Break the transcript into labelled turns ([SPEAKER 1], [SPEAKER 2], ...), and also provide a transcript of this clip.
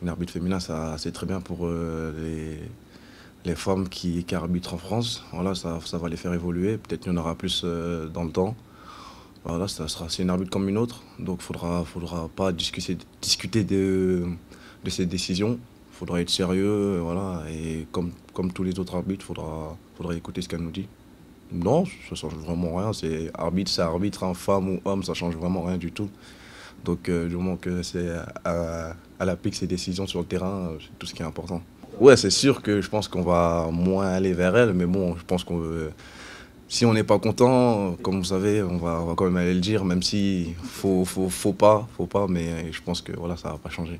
[SPEAKER 1] Une arbitre féminin, ça, c'est très bien pour euh, les, femmes qui, arbitrent en France. Voilà, ça, va les faire évoluer. Peut-être qu'il y en aura plus euh, dans le temps. Voilà, ça sera, c'est une arbitre comme une autre. Donc, il faudra, faudra pas discuter, discuter de, de ces décisions. Il faudra être sérieux. Euh, voilà, et comme, comme tous les autres arbitres, il faudra, faudra écouter ce qu'elle nous dit. Non, ça change vraiment rien. C'est arbitre, c'est arbitre, en hein. femme ou homme, ça change vraiment rien du tout. Donc, euh, du moment que c'est à, à décisions sur le terrain, euh, c'est tout ce qui est important. Ouais, c'est sûr que je pense qu'on va moins aller vers elle, mais bon, je pense qu'on si on n'est pas content, comme vous savez, on va, on va, quand même aller le dire, même si faut, faut, faut pas, faut pas, mais je pense que voilà, ça va pas changer.